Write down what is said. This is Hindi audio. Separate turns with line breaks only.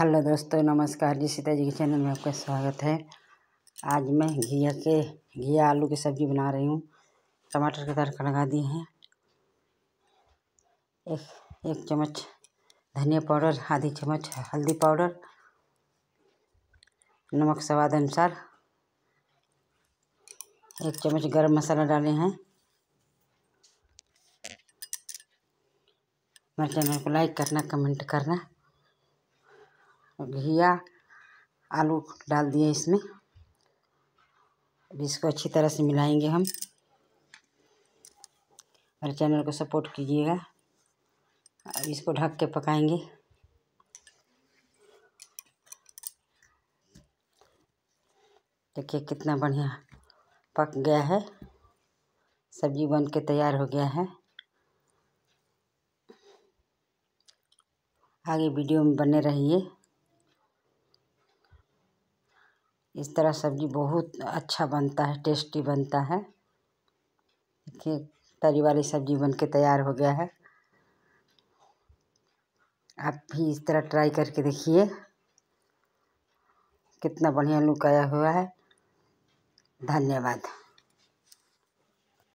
हेलो दोस्तों नमस्कार जी सीता जी के चैनल में आपका स्वागत है आज मैं घिया के घिया आलू की सब्ज़ी बना रही हूँ टमाटर का तड़का लगा दिए हैं एक एक चम्मच धनिया पाउडर आधी चम्मच हल्दी पाउडर नमक स्वाद अनुसार एक चम्मच गरम मसाला डाले हैं मेरे चैनल को लाइक करना कमेंट करना घिया आलू डाल दिए इसमें इसको अच्छी तरह से मिलाएंगे हम और चैनल को सपोर्ट कीजिएगा अब इसको ढक के पकाएंगे देखिए कितना बढ़िया पक गया है सब्जी बन के तैयार हो गया है आगे वीडियो में बने रहिए इस तरह सब्ज़ी बहुत अच्छा बनता है टेस्टी बनता है देखिए तरी वाली सब्ज़ी बनके तैयार हो गया है आप भी इस तरह ट्राई करके देखिए कितना बढ़िया लुक आया हुआ है धन्यवाद